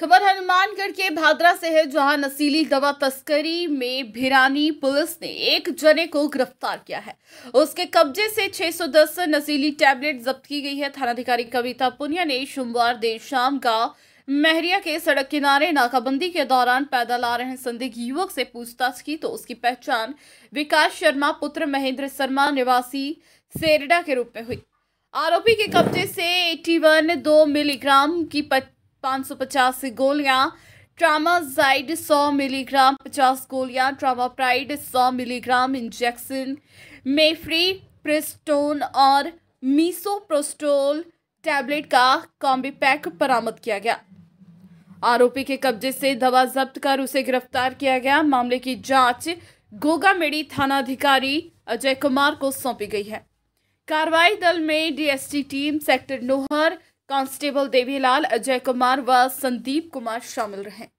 खबर हनुमानगढ़ के भादरा से है जहां नशीली दवा तस्करी में भिरानी पुलिस ने एक जने को गिरफ्तार किया है उसके कब्जे से 610 नशीली टैबलेट जब्त की गई है थानाधिकारी कविता पुनिया ने सोमवार देर शाम का महरिया के सड़क किनारे नाकाबंदी के दौरान पैदल आ रहे संदिग्ध युवक से पूछताछ की तो उसकी पहचान विकास शर्मा पुत्र महेंद्र शर्मा निवासी सेरडा के रूप में हुई आरोपी के कब्जे से 81 दो मिलीग्राम की पाँच सौ पचास गोलियां ट्रामाजाइड 100 मिलीग्राम 50 गोलियां ट्रामाप्राइड 100 मिलीग्राम इंजेक्शन मेफ्री प्रिस्टोन और मीसोप्रोस्टोल टैबलेट का कॉम्बी पैक बरामद किया गया आरोपी के कब्जे से दवा जब्त कर उसे गिरफ्तार किया गया मामले की जांच गोगामेड़ी अधिकारी अजय कुमार को सौंपी गई है कार्रवाई दल में DST team sector Nohar constable Devilal Ajay Kumar व संदीप कुमार शामिल रहे